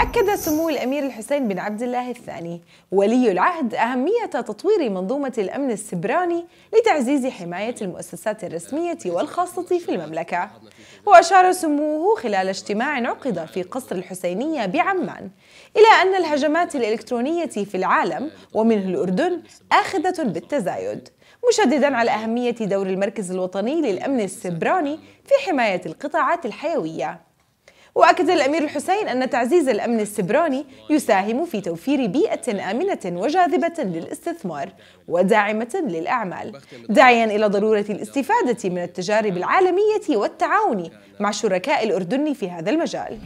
أكد سمو الأمير الحسين بن عبد الله الثاني ولي العهد أهمية تطوير منظومة الأمن السبراني لتعزيز حماية المؤسسات الرسمية والخاصة في المملكة وأشار سموه خلال اجتماع عقد في قصر الحسينية بعمان إلى أن الهجمات الإلكترونية في العالم ومنه الأردن آخذة بالتزايد مشددا على أهمية دور المركز الوطني للأمن السبراني في حماية القطاعات الحيوية وأكد الأمير الحسين أن تعزيز الأمن السبراني يساهم في توفير بيئة آمنة وجاذبة للاستثمار وداعمة للأعمال داعيا إلى ضرورة الاستفادة من التجارب العالمية والتعاون مع شركاء الأردن في هذا المجال